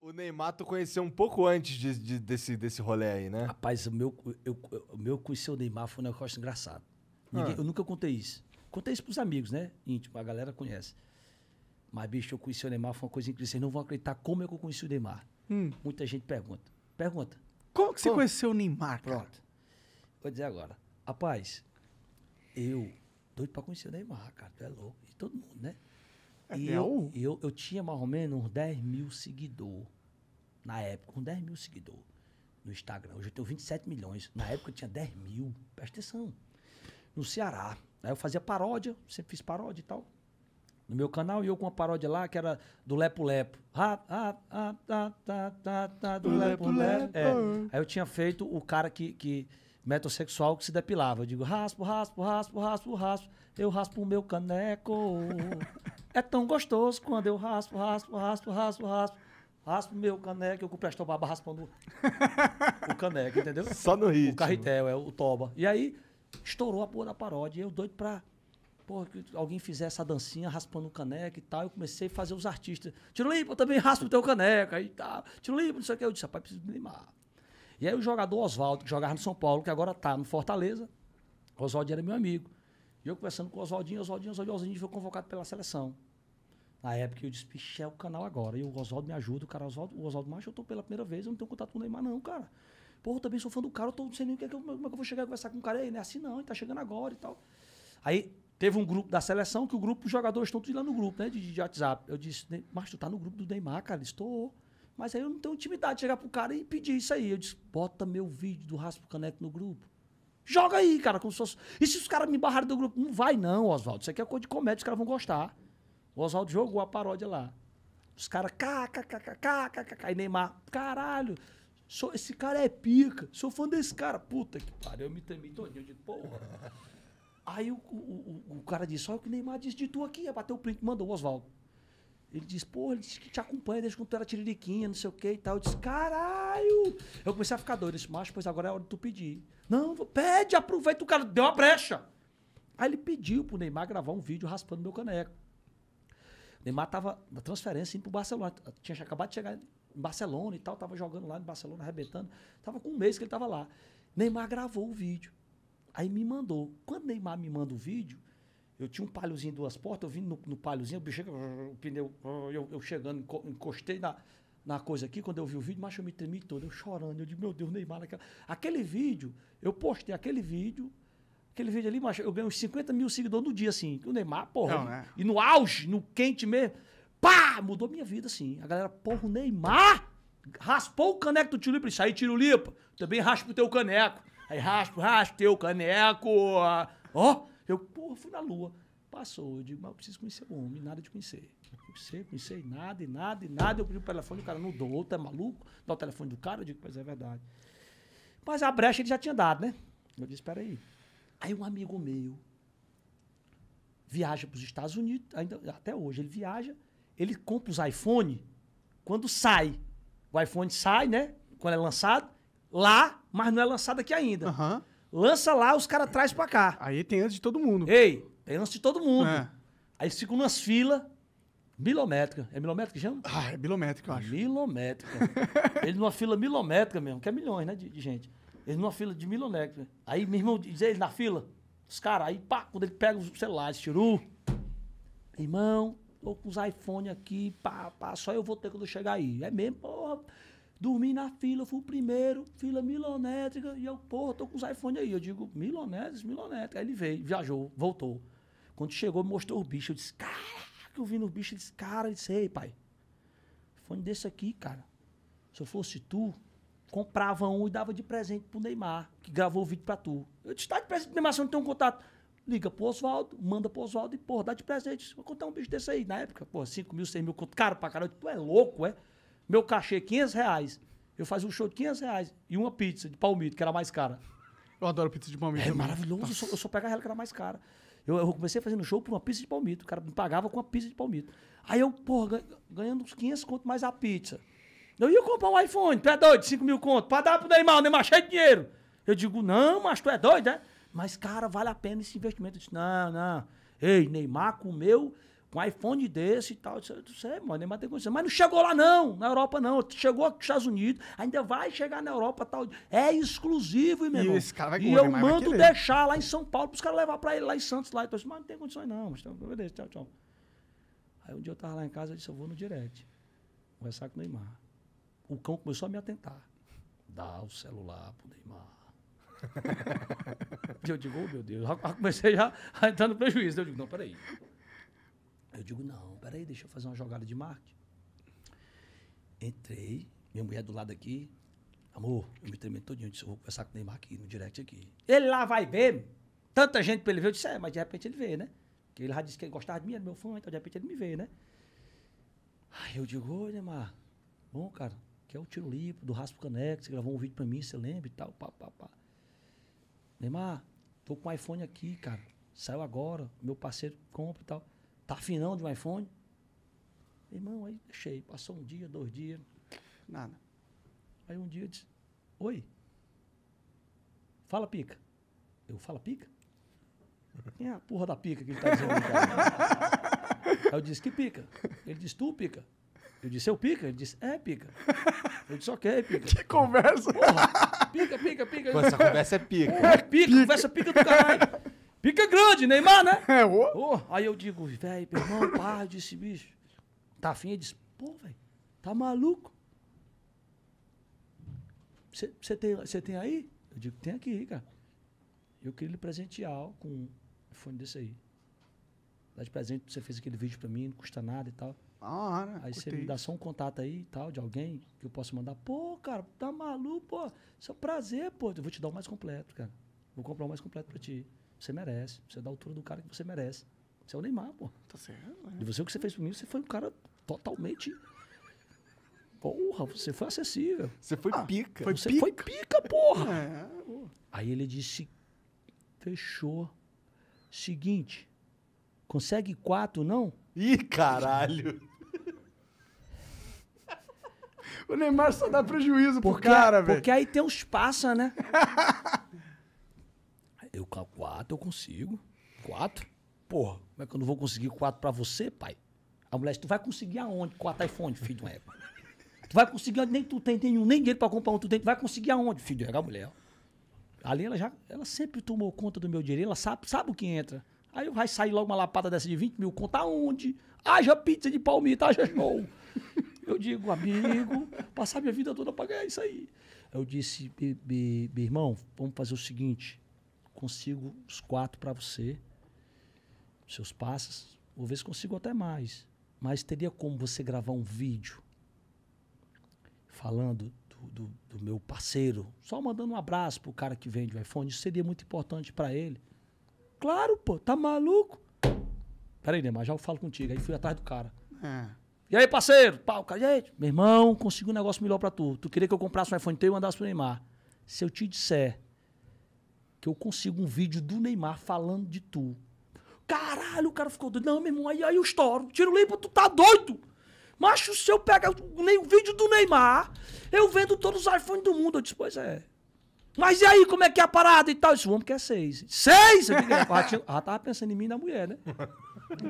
O Neymar tu conheceu um pouco antes de, de, desse, desse rolê aí, né? Rapaz, o meu, eu, o meu conhecer o Neymar foi um negócio engraçado. Ninguém, ah. Eu nunca contei isso. Contei isso pros amigos, né? Íntimo, a galera conhece. Mas, bicho, eu conheci o Neymar, foi uma coisa incrível. Vocês não vão acreditar como é que eu conheci o Neymar. Hum. Muita gente pergunta. Pergunta. Como que você como? conheceu o Neymar, cara? Pronto. Vou dizer agora. Rapaz, eu doido pra conhecer o Neymar, cara. Tu é louco. E todo mundo, né? É e eu, eu, eu, tinha mais ou menos uns 10 mil seguidores. Na época, com 10 mil seguidores no Instagram. Hoje eu tenho 27 milhões. Na época eu tinha 10 mil. Presta atenção. No Ceará. Aí eu fazia paródia, sempre fiz paródia e tal. No meu canal, e eu com uma paródia lá que era do Lepo Lepo. Ah, ah, ah, ah, ah, ah, do Lepo Lepo. É. Aí eu tinha feito o cara que, que metossexual que se depilava. Eu digo, raspo, raspo, raspo, raspo, raspo. Eu raspo o meu caneco. É tão gostoso quando eu raspo, raspo, raspo, raspo, raspo. Raspo meu caneco, eu comprei presto toba raspando o caneco, entendeu? Só no ritmo. O carretel, é o toba. E aí estourou a porra da paródia. E eu doido pra porra, que alguém fizesse essa dancinha raspando o caneco e tal. Eu comecei a fazer os artistas. eu também raspa o teu caneco. Aí tal. Tiro limpo, não sei o que. Eu disse, rapaz, preciso me limar. E aí o jogador Oswaldo, que jogava no São Paulo, que agora tá no Fortaleza, Oswaldo era meu amigo. E eu conversando com o Oswaldinho, Oswaldinho, Oswaldinho, Oswaldinho foi convocado pela seleção. Na época eu disse, bicho, é o canal agora. E o Oswaldo me ajuda, o cara Oswaldo, o Oswaldo Macho, eu tô pela primeira vez, eu não tenho contato com o Neymar, não, cara. Porra, eu também sou fã do cara, eu tô, não sei nem o que é que eu, como é que eu vou chegar a conversar com o cara aí, né? Assim não, ele tá chegando agora e tal. Aí teve um grupo da seleção que o grupo, os jogadores estão tudo lá no grupo, né? De, de WhatsApp. Eu disse, Macho tu tá no grupo do Neymar, cara, estou. Mas aí eu não tenho intimidade de chegar pro cara e pedir isso aí. Eu disse, bota meu vídeo do Raspo Caneco no grupo. Joga aí, cara, como se fosse. E se os caras me barrarem do grupo? Não vai, não, Oswaldo. Isso aqui é coisa de comédia, os caras vão gostar. O jogou a paródia lá. Os caras, kkkkkkkk, e Neymar, caralho, sou, esse cara é pica, sou fã desse cara. Puta que pariu, eu me temei todinho de porra. Aí o, o, o, cara disse, olha o que Neymar disse de tu aqui, bateu o print, mandou o Oswaldo. Ele disse, porra, ele disse que te acompanha desde quando tu era tiririquinha, não sei o que e tal. Eu disse, caralho! Eu comecei a ficar doido. Esse macho, pois agora é hora de tu pedir. Não, pede, aproveita, o cara deu uma brecha. Aí ele pediu pro Neymar gravar um vídeo raspando meu caneco. Neymar estava na transferência indo para o Barcelona. Tinha acabado de chegar em Barcelona e tal, estava jogando lá em Barcelona, arrebentando. Estava com um mês que ele estava lá. Neymar gravou o vídeo. Aí me mandou. Quando Neymar me manda o vídeo, eu tinha um palhozinho duas portas, eu vim no, no palhozinho, o bicho, o pneu, eu, eu chegando, encostei na, na coisa aqui, quando eu vi o vídeo, macho, eu me tremi todo, eu chorando, eu digo, meu Deus, Neymar, naquela... aquele vídeo, eu postei aquele vídeo, Aquele vídeo ali, macho, eu ganho uns 50 mil seguidores no dia, assim. O Neymar, porra. Não, né? E no auge, no quente mesmo. Pá! Mudou minha vida, assim. A galera, porra, o Neymar! Raspou o caneco do Tirulipa. Isso aí, Tirulipa. Também raspa o teu caneco. Aí raspa, raspa o teu caneco. Ó, eu, porra, fui na lua. Passou. Eu digo, mas eu preciso conhecer o homem, nada de conhecer. Conhecer, conhecer, nada, e nada, e nada. Eu pedi o telefone, do cara não dou, tá maluco? Dá o telefone do cara, eu digo, pois é verdade. Mas a brecha ele já tinha dado, né? Eu disse, peraí. aí Aí um amigo meu viaja para os Estados Unidos, ainda, até hoje ele viaja, ele compra os iPhone quando sai. O iPhone sai, né? Quando é lançado, lá, mas não é lançado aqui ainda. Uhum. Lança lá, os caras traz para cá. Aí tem antes de todo mundo. Ei, tem antes de todo mundo. É. Aí ficam umas filas milométrica. É milométrica que chama? Ah, é milométrica, eu acho. Milométrica. ele numa fila milométrica mesmo, que é milhões, né, de, de gente. Ele numa fila de milionério. Né? Aí meu irmão diz ele na fila, os caras, aí pá, quando ele pega os celulares, tirou. Irmão, tô com os iPhone aqui, pá, pá, só eu vou ter quando eu chegar aí. É mesmo, porra. Dormi na fila, fui o primeiro, fila milonétrica, e eu, porra, tô com os iPhone aí. Eu digo, milonétricos, milonétrica. Aí ele veio, viajou, voltou. Quando chegou, me mostrou o bicho. Eu disse, caraca, eu vi no bicho. Ele disse, cara, eu disse, ei, pai, fone desse aqui, cara. Se eu fosse tu, comprava um e dava de presente pro Neymar, que gravou o vídeo pra tu. Eu disse, tá de presente pro Neymar, se eu não tenho um contato. Liga pro Oswaldo, manda pro Oswaldo e, porra, dá de presente. Vou contar um bicho desse aí. Na época, porra, 5 mil, 100 mil, caro pra caralho. Tu é louco, é? Meu cachê, 500 reais. Eu fazia um show de 500 reais e uma pizza de palmito, que era mais cara. Eu adoro pizza de palmito. É também. maravilhoso. Nossa. Eu só, pego só pegava ela que era mais cara. Eu, eu, comecei fazendo show por uma pizza de palmito. O cara me pagava com uma pizza de palmito. Aí eu, porra, ganhando uns 500 conto mais a pizza. Eu ia comprar um iPhone, tu é doido, 5 mil conto, pra dar pro Neymar, o Neymar cheio de dinheiro. Eu digo, não, mas tu é doido, né? Mas, cara, vale a pena esse investimento. Eu disse, não, não. Ei, Neymar comeu um iPhone desse e tal. Eu disse, não sei, é, mano, Neymar tem condição. Mas não chegou lá, não, na Europa, não. Chegou aqui nos Estados Unidos, ainda vai chegar na Europa tal. É exclusivo, meu irmão. E, esse cara vai e eu mando deixar lá em São Paulo, pros caras levar pra ele lá em Santos. Lá. Eu disse, mas não tem condições, não. Mas, então, tchau, tchau. Aí um dia eu tava lá em casa, eu disse, eu vou no direct. Conversar com o Neymar o cão começou a me atentar. Dá o celular pro Neymar. eu digo, oh, meu Deus, já comecei já a entrar no prejuízo. Eu digo, não, peraí. Eu digo, não, peraí, deixa eu fazer uma jogada de marketing. Entrei, minha mulher do lado aqui, amor, eu me tremei todinho, eu disse, eu vou conversar com o Neymar aqui, no direct aqui. Ele lá vai ver, tanta gente pra ele ver, eu disse, é, mas de repente ele vê, né? Porque ele já disse que ele gostava de mim, era meu fã, então de repente ele me vê, né? Aí eu digo, ô Neymar, bom, cara, que é o Tiro Limpo, do Raspo Caneco, você gravou um vídeo para mim, você lembra e tal, pá, pá, pá. Neymar, tô com um iPhone aqui, cara, saiu agora, meu parceiro compra e tal. Tá afinão de um iPhone? Irmão, aí deixei, passou um dia, dois dias, nada. Aí um dia eu disse, oi, fala pica. Eu, fala pica? Quem é a porra da pica que ele tá dizendo? Cara? Aí eu disse, que pica? Ele disse, tu pica? Eu disse, eu pica? Ele disse, é, pica. Eu disse, ok, pica. Que conversa! Porra, pica, pica, pica. essa conversa é pica. Porra, é pica, pica, conversa pica do caralho. Pica grande, Neymar, né? É, ô. Oh, aí eu digo, velho, meu irmão, pá, eu disse, bicho. Tá afim? Ele disse, pô, velho, tá maluco? Você tem, tem aí? Eu digo, tem aqui, cara. Eu queria lhe presentear com um fone desse aí. Dá de presente, você fez aquele vídeo pra mim, não custa nada e tal né? aí você me dá só um contato aí tal, de alguém que eu posso mandar. Pô, cara, tá maluco, pô. Isso é um prazer, pô. Eu vou te dar o mais completo, cara. Vou comprar o mais completo pra ti. Você merece. Você dá da altura do cara que você merece. Você é o Neymar, pô. Tá certo. É. E você, o que você fez por mim, você foi um cara totalmente. Porra, você foi acessível. Você foi ah, pica. Foi você pica. foi pica, porra. É. Aí ele disse: fechou. Seguinte, consegue quatro, não? Ih, caralho! O Neymar só dá prejuízo porque, pro cara, velho. Porque aí tem os passa, né? eu quatro, eu consigo. Quatro? Porra, como é que eu não vou conseguir quatro pra você, pai? A mulher tu vai conseguir aonde? Quatro iPhone, filho de uma Tu vai conseguir onde? Nem tu tem nenhum, nem dinheiro pra comprar um, tu tem. Tu vai conseguir aonde, filho de égua, a mulher? Ali ela já, ela sempre tomou conta do meu dinheiro, ela sabe, sabe o que entra. Aí vai sair logo uma lapada dessa de 20 mil conta aonde? Haja pizza de palmito, haja show. Eu digo, amigo, passar minha vida toda a ganhar isso aí. Eu disse, meu irmão, vamos fazer o seguinte: consigo os quatro para você, seus passos, vou ver se consigo até mais. Mas teria como você gravar um vídeo falando do, do, do meu parceiro, só mandando um abraço pro cara que vende o iPhone, isso seria muito importante para ele. Claro, pô, tá maluco? Peraí, Neymar, já eu falo contigo. Aí fui atrás do cara. É. E aí, parceiro? pau, cara, e aí? Meu irmão, consegui um negócio melhor pra tu. Tu queria que eu comprasse um iPhone teu e mandasse pro Neymar. Se eu te disser que eu consigo um vídeo do Neymar falando de tu. Caralho, o cara ficou doido. Não, meu irmão, aí, aí eu estouro. Tiro limpo, tu tá doido? Macho, se eu pegar o vídeo do Neymar, eu vendo todos os iPhones do mundo. Eu disse, pois é. Mas e aí, como é que é a parada e tal? Isso, o homem quer seis. Seis? Eu digo, é, ah, tava pensando em mim e na mulher, né?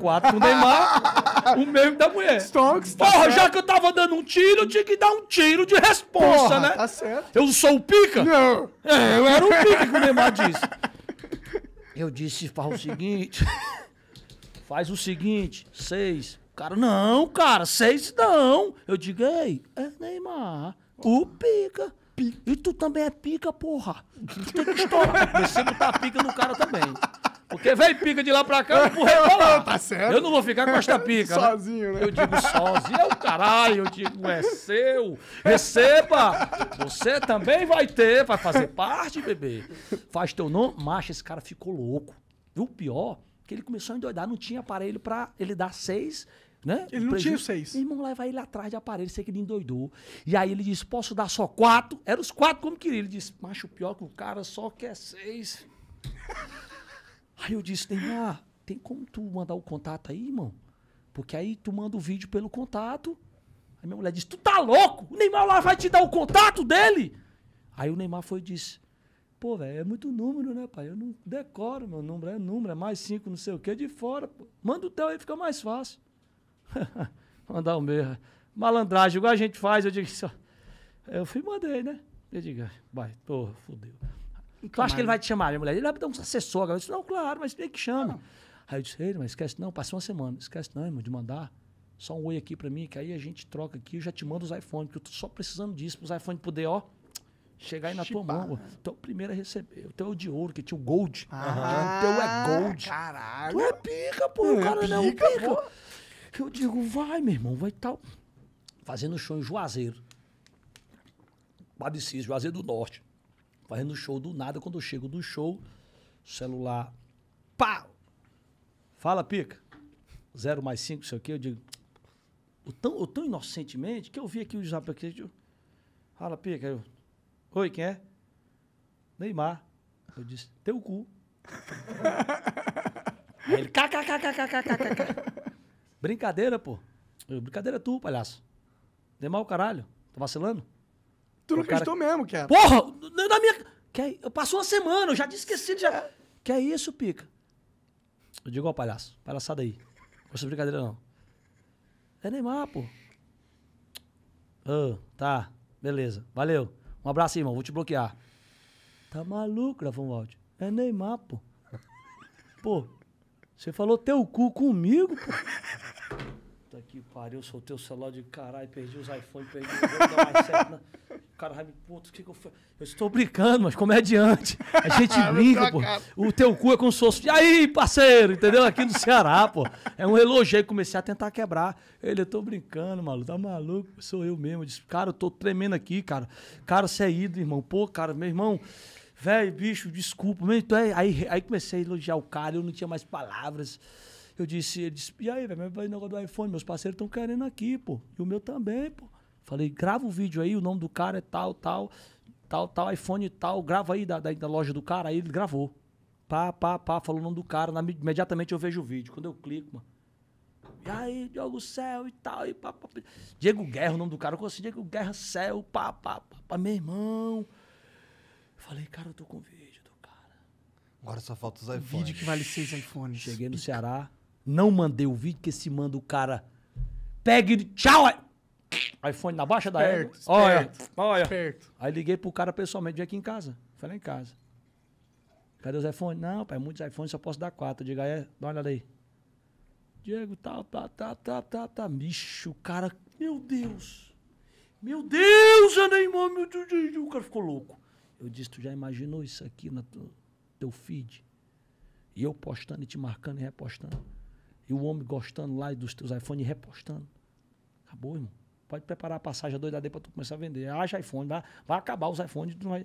Quatro pro Neymar, o mesmo da mulher. Stonks, tá Porra, certo. já que eu tava dando um tiro, eu tinha que dar um tiro de resposta, Porra, né? Tá certo. Eu sou o pica? Não. É, eu era o pica que o Neymar disse. Eu disse, faz o seguinte. Faz o seguinte, seis. O cara, não, cara, seis não. Eu digo, ei, é Neymar, o pica. E tu também é pica, porra. Tu tem que estourar. Comecei a botar tá pica no cara também. Porque velho pica de lá pra cá, eu empurrei pra lá. Tá certo. Eu não vou ficar com esta pica. Né? sozinho, né? né? Eu digo, sozinho é o caralho. Eu digo, é seu. Receba. Você também vai ter, vai fazer parte, bebê. Faz teu nome. Macho, esse cara ficou louco. E o pior, que ele começou a endoidar. Não tinha aparelho pra ele dar seis. Né? Ele não tinha seis. Meu irmão leva ele atrás de aparelho, sei que ele endoidou. E aí ele disse: posso dar só quatro? Era os quatro como queria. Ele disse: macho, pior é que o cara só quer seis. Aí eu disse, Neymar, tem como tu mandar o contato aí, irmão? Porque aí tu manda o vídeo pelo contato. Aí minha mulher disse, tu tá louco? O Neymar lá vai te dar o contato dele? Aí o Neymar foi e disse, pô, velho, é muito número, né, pai? Eu não decoro, meu número é número, é mais cinco, não sei o quê, de fora. Pô. Manda o teu aí, fica mais fácil. Mandar o meu. Malandragem, igual a gente faz, eu digo, só. Eu fui mandei, né? Eu digo, vai, porra, fudeu. Tu acha que ele vai te chamar, minha mulher? Ele vai dar um assessor. Eu disse, não, claro, mas tem que chamar Ah. Aí eu disse, ele, mas esquece não, passou uma semana. Esquece não, irmão, de mandar só um oi aqui para mim, que aí a gente troca aqui, eu já te mando os iPhones, que eu tô só precisando disso, para os iPhones poder, ó, chegar aí na tua mão. Então, primeiro é receber. O teu é de ouro, que tinha o Gold. Ah, uhum. O teu é Gold. Caralho. Tu é pica, pô. O é cara não né? é pica. pica. Eu digo, vai, meu irmão, vai tal. Fazendo show em Juazeiro. Padecício, Juazeiro do Norte fazendo show do nada. Quando eu chego do show, celular, pá! Fala, pica. Zero mais cinco, sei o quê. Eu digo, eu tão, eu tão inocentemente que eu vi aqui o zap aqui. Eu, Fala, pica. Eu, Oi, quem é? Neymar. Eu disse, teu cu. Aí ele, kkkkkkkk. Brincadeira, pô. Eu, Brincadeira é tu, palhaço. Neymar o caralho. Tá vacilando? Tu não acreditou cara... mesmo, cara. Porra, na minha. Que é, Eu passou uma semana, eu já tinha esquecido. Já... Que é isso, pica? Eu digo, ó, palhaço, palhaçada aí. Não é brincadeira, não. É Neymar, pô. Ah, tá, beleza, valeu. Um abraço aí, irmão, vou te bloquear. Tá maluco, gravou um áudio. É Neymar, pô. Pô, você falou teu cu comigo, pô puta que pariu, soltei o celular de caralho, perdi os iPhones, perdi o mais certo. O cara vai me, puta, o que, que eu fui? Eu estou brincando, mas como é A gente brinca, pô. O teu cu é como se fosse. aí, parceiro, entendeu? Aqui no Ceará, pô. É um elogio. Comecei a tentar quebrar. Ele, eu tô brincando, maluco. Tá maluco? Sou eu mesmo. Eu disse, cara, eu tô tremendo aqui, cara. Cara, você é ido, irmão. Pô, cara, meu irmão velho, bicho, desculpa. É- aí, aí comecei a elogiar o cara, eu não tinha mais palavras. Eu disse, ele disse, e aí, velho, vai negócio do iPhone, meus parceiros estão querendo aqui, pô. E o meu também, pô. Falei, grava o vídeo aí, o nome do cara é tal, tal, tal, tal, iPhone tal, grava aí da, da, da loja do cara. Aí ele gravou. Pá, pá, pá, falou o nome do cara. Na, imediatamente eu vejo o vídeo. Quando eu clico, mano. E aí, Diogo Céu e tal, e pá, pá, pá. Diego Guerra, o nome do cara. Eu conheci Diego Guerra Céu, pá, pá, pá, pá, meu irmão. Falei, cara, eu tô com vídeo do cara. Agora só falta os iPhones. Vídeo que vale seis iPhones. Cheguei no Ceará, não mandei o vídeo, que se manda o cara. Pegue, tchau! iPhone na baixa da época. Olha, olha. Esperto. Aí liguei pro cara pessoalmente, vem aqui em casa. Falei em casa. Cadê os iPhones? Não, pai, muitos iPhones, só posso dar quatro. Diga é, dá uma olhada aí. Diego, tá, tá, tá, tá, tá, tá. Bicho, o cara, meu Deus. Meu Deus, Aneimão, meu Deus. O cara ficou louco. Eu disse, tu já imaginou isso aqui no teu feed? E eu postando e te marcando e repostando. E o homem gostando lá dos teus iPhones e repostando. Acabou, irmão. Pode preparar a passagem a doida para tu começar a vender. Haja iPhone, vai, vai acabar os iPhones. Tu vai...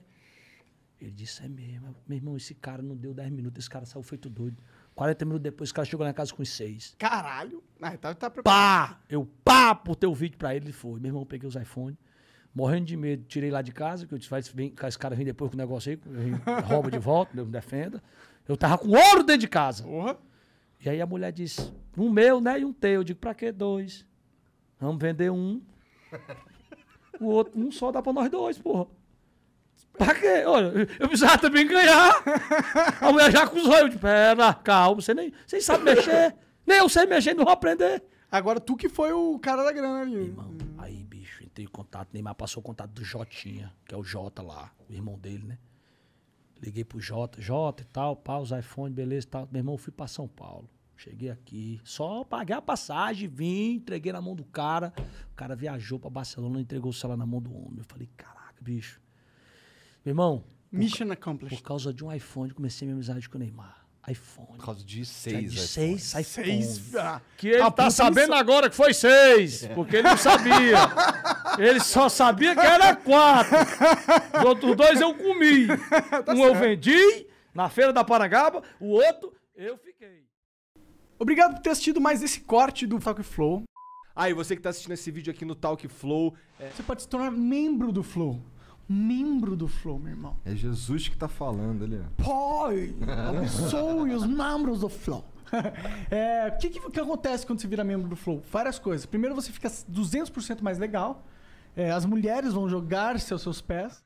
Ele disse, é mesmo. É- meu irmão, esse cara não deu 10 minutos, esse cara saiu feito doido. 40 minutos depois, esse cara chegou na casa com os seis. Caralho! Ah, tá, tá preparado. Pá! Eu pá por ter o vídeo pra ele, ele foi. Meu irmão, peguei os iPhones. Morrendo de medo, tirei lá de casa, que eu disse, vai, vem, esse cara vem depois com o negócio aí, rouba de volta, Deus me defenda. Eu tava com ouro dentro de casa. Porra! E aí a mulher disse: um meu, né? E um teu. Eu digo: pra que dois? Vamos vender um. O outro, um só dá pra nós dois, porra. Pra quê? Olha, eu precisava também ganhar. A mulher já acusou. Eu disse: pera, calma, você nem, você sabe mexer. Nem eu sei mexer, não vou aprender. Agora tu que foi o cara da grana ali. Irmão, aí, bicho, entrei em contato. Neymar passou o contato do Jotinha, que é o Jota lá, o irmão dele, né? Liguei pro Jota, Jota e tal, pau, os iPhone, beleza e tal. Meu irmão, fui pra São Paulo. Cheguei aqui, só paguei a passagem, vim, entreguei na mão do cara. O cara viajou pra Barcelona, entregou o celular na mão do homem. Eu falei, caraca, bicho. Meu irmão. Mission por, accomplished. Por causa de um iPhone, comecei minha amizade com o Neymar iPhone. Por causa de seis, tá de seis iPhone. Seis, ah, que ele ah, tá, tá sabendo isso... agora que foi seis, porque ele não sabia. ele só sabia que era quatro. Os outros dois eu comi. Tá um certo. eu vendi na feira da Parangaba, o outro eu fiquei. Obrigado por ter assistido mais esse corte do Talk Flow. Ah, e você que está assistindo esse vídeo aqui no Talk Flow. É... Você pode se tornar membro do Flow membro do Flow, meu irmão. É Jesus que tá falando ali. ó. Pai, abençoe os membros do Flow. é, o que, que, que, acontece quando você vira membro do Flow? Várias coisas. Primeiro, você fica 200% mais legal. É, as mulheres vão jogar-se aos seus pés.